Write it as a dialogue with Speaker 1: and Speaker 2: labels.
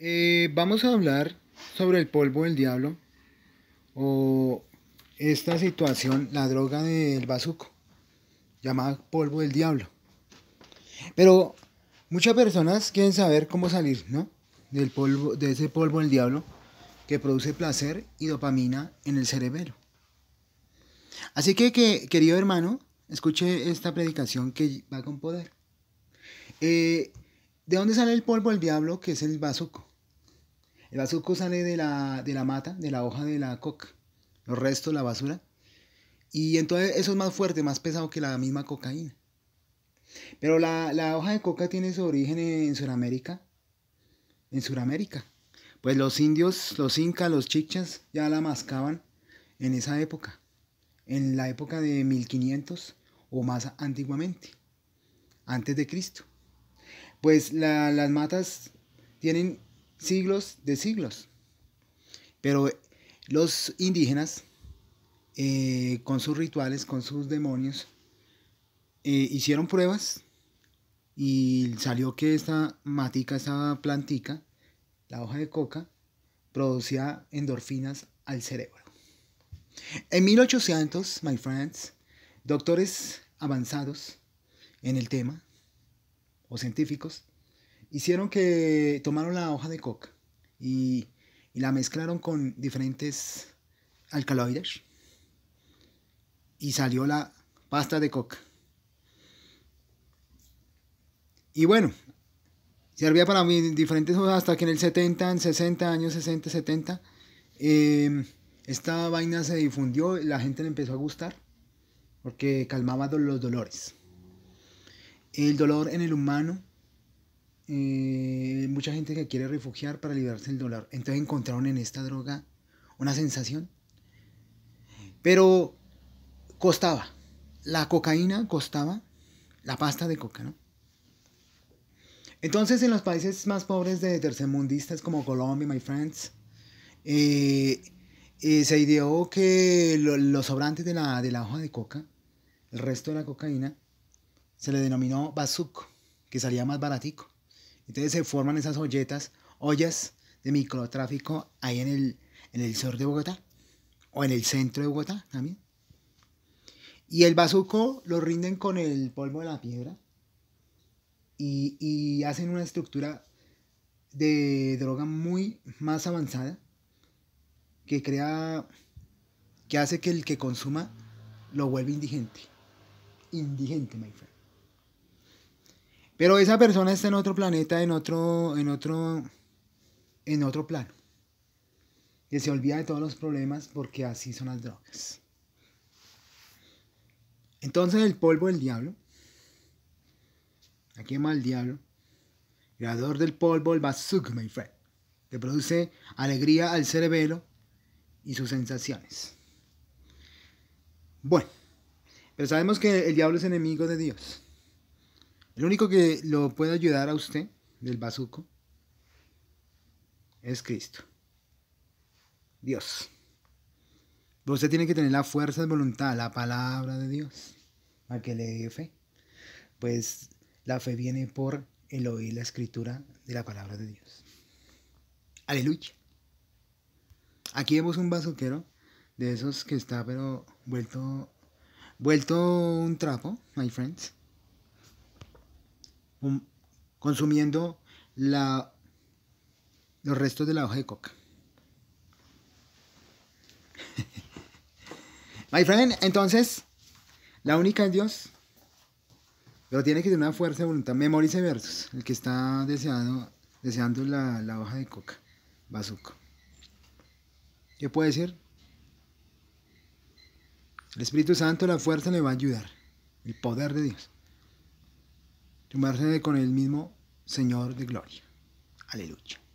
Speaker 1: Eh, vamos a hablar sobre el polvo del diablo o esta situación, la droga del bazuco, llamada polvo del diablo. Pero muchas personas quieren saber cómo salir, ¿no? Del polvo, de ese polvo del diablo que produce placer y dopamina en el cerebro. Así que, querido hermano, escuche esta predicación que va con poder. Eh, ¿De dónde sale el polvo del diablo que es el bazuco? El azúcar sale de la, de la mata, de la hoja de la coca, los restos, la basura. Y entonces eso es más fuerte, más pesado que la misma cocaína. Pero la, hoja de coca tiene su origen en Sudamérica. En Sudamérica. Pues los indios, los incas, los chichas ya la mascaban en esa época. En la época de 1500 o más antiguamente. Antes de Cristo. Pues las matas tienen siglos de siglos. Pero los indígenas, eh, con sus rituales, con sus demonios, eh, hicieron pruebas y salió que esta matica, esta plantica, la hoja de coca, producía endorfinas al cerebro. En 1800, my friends, doctores avanzados en el tema, o científicos, hicieron que tomaron la hoja de coca y, la mezclaron con diferentes alcaloides y salió la pasta de coca. Y bueno, servía para diferentes cosas hasta que en el 70, en 60 años, 60, 70, em, esta vaina se difundió, la gente le empezó a gustar porque calmaba los dolores. El dolor en el humano eh, mucha gente que quiere refugiar para liberarse del dolor. Entonces encontraron en esta droga una sensación. Pero costaba. La cocaína costaba la pasta de coca, ¿no? Entonces en los países más pobres de tercermundistas como Colombia, my friends, eh, eh, se ideó que los sobrantes de la, de la hoja de coca, el resto de la cocaína, se le denominó bazuco, que salía más baratico. Entonces se forman esas olletas, ollas de microtráfico ahí en el, en el sur de Bogotá o en el centro de Bogotá también. Y el bazuco lo rinden con el polvo de la piedra y, hacen una estructura de droga muy más avanzada que crea, que hace que el que consuma lo vuelva indigente. Indigente, my friend. Pero esa persona está en otro planeta, en otro, en otro, en otro plano. Que se olvida de todos los problemas porque así son las drogas. Entonces el polvo del diablo, aquí llama el diablo, creador del polvo, el bazooka, my friend, que produce alegría al cerebelo y sus sensaciones. Bueno, pero sabemos que el diablo es enemigo de Dios. Lo único que lo puede ayudar a usted del bazuco es Cristo. Dios. Usted tiene que tener la fuerza de voluntad, la palabra de Dios, para que le dé fe. Pues la fe viene por el oír la escritura de la palabra de Dios. Aleluya. Aquí vemos un bazuquero de esos que está pero vuelto vuelto un trapo, my friends consumiendo la, los restos de la hoja de coca. My friend, entonces, la única en Dios. Pero tiene que tener una fuerza de voluntad. Memorice versos. El que está deseando, deseando la, hoja de coca. Bazuco. ¿Qué puede ser? El Espíritu Santo, la fuerza le va a ayudar. El poder de Dios tomarse con el mismo Señor de gloria. Aleluya.